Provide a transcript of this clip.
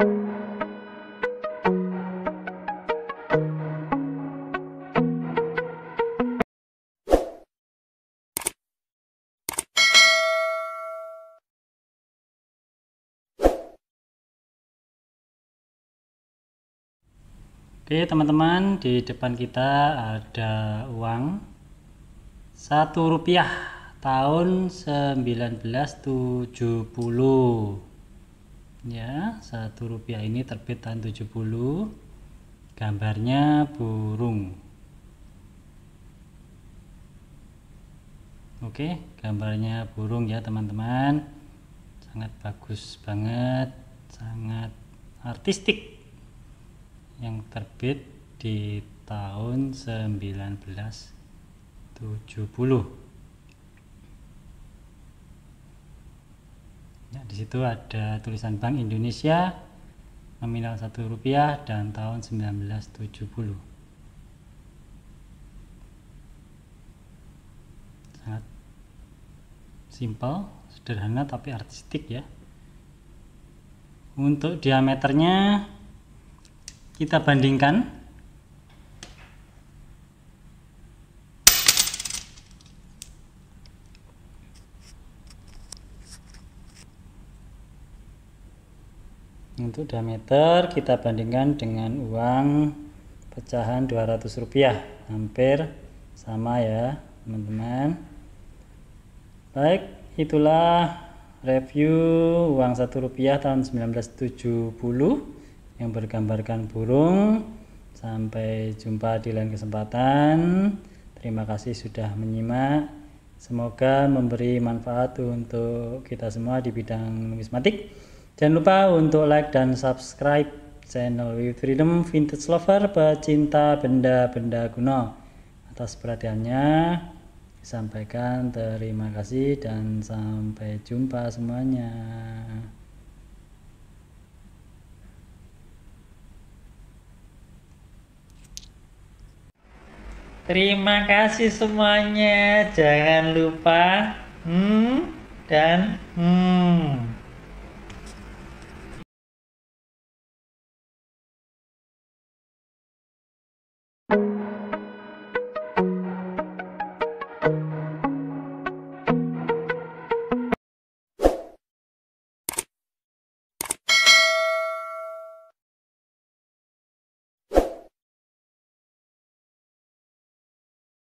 Oke teman-teman di depan kita ada uang satu rupiah tahun 1970 ya satu rupiah ini terbit tahun 70 gambarnya burung oke gambarnya burung ya teman-teman sangat bagus banget sangat artistik yang terbit di tahun 1970 situ ada tulisan Bank Indonesia nominal satu rupiah dan tahun 1970 sangat simple sederhana tapi artistik ya untuk diameternya kita bandingkan Untuk diameter kita bandingkan dengan uang pecahan 200 rupiah hampir sama ya teman-teman baik itulah review uang satu rupiah tahun 1970 yang bergambarkan burung sampai jumpa di lain kesempatan terima kasih sudah menyimak semoga memberi manfaat untuk kita semua di bidang numismatik Jangan lupa untuk like dan subscribe channel We Freedom Vintage Lover pecinta benda-benda kuno. Atas perhatiannya, sampaikan terima kasih dan sampai jumpa semuanya. Terima kasih semuanya. Jangan lupa hmm dan hmm.